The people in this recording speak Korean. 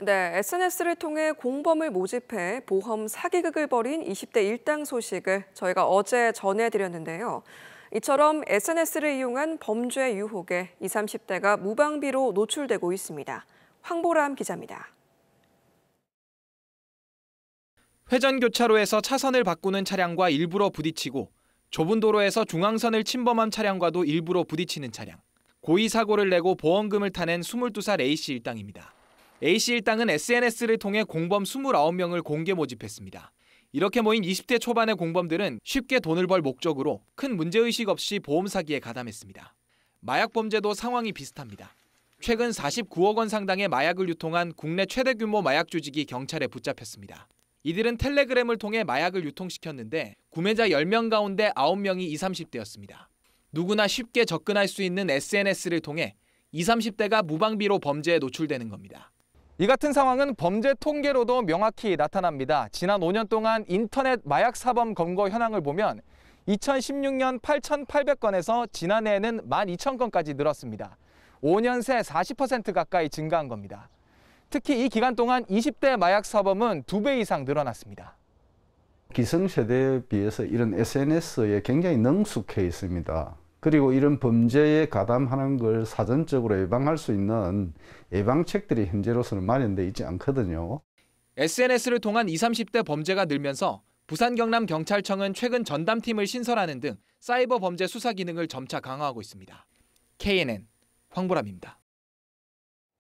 네, SNS를 통해 공범을 모집해 보험 사기극을 벌인 20대 일당 소식을 저희가 어제 전해드렸는데요. 이처럼 SNS를 이용한 범죄 유혹에 20, 30대가 무방비로 노출되고 있습니다. 황보람 기자입니다. 회전 교차로에서 차선을 바꾸는 차량과 일부러 부딪히고 좁은 도로에서 중앙선을 침범한 차량과도 일부러 부딪히는 차량. 고의사고를 내고 보험금을 타낸 22살 A씨 일당입니다. A씨 일당은 SNS를 통해 공범 29명을 공개 모집했습니다. 이렇게 모인 20대 초반의 공범들은 쉽게 돈을 벌 목적으로 큰 문제의식 없이 보험 사기에 가담했습니다. 마약 범죄도 상황이 비슷합니다. 최근 49억 원 상당의 마약을 유통한 국내 최대 규모 마약 조직이 경찰에 붙잡혔습니다. 이들은 텔레그램을 통해 마약을 유통시켰는데 구매자 10명 가운데 9명이 20, 30대였습니다. 누구나 쉽게 접근할 수 있는 SNS를 통해 20, 30대가 무방비로 범죄에 노출되는 겁니다. 이 같은 상황은 범죄 통계로도 명확히 나타납니다. 지난 5년 동안 인터넷 마약 사범 검거 현황을 보면 2016년 8,800건에서 지난해에는 12,000건까지 늘었습니다. 5년 새 40% 가까이 증가한 겁니다. 특히 이 기간 동안 20대 마약 사범은 2배 이상 늘어났습니다. 기성세대에 비해서 이런 SNS에 굉장히 능숙해 있습니다. 그리고 이런 범죄에 가담하는 걸 사전적으로 예방할 수 있는 예방책들이 현재로서는 마련되어 있지 않거든요. SNS를 통한 20, 30대 범죄가 늘면서 부산 경남 경찰청은 최근 전담팀을 신설하는 등 사이버 범죄 수사 기능을 점차 강화하고 있습니다. KNN 황보람입니다.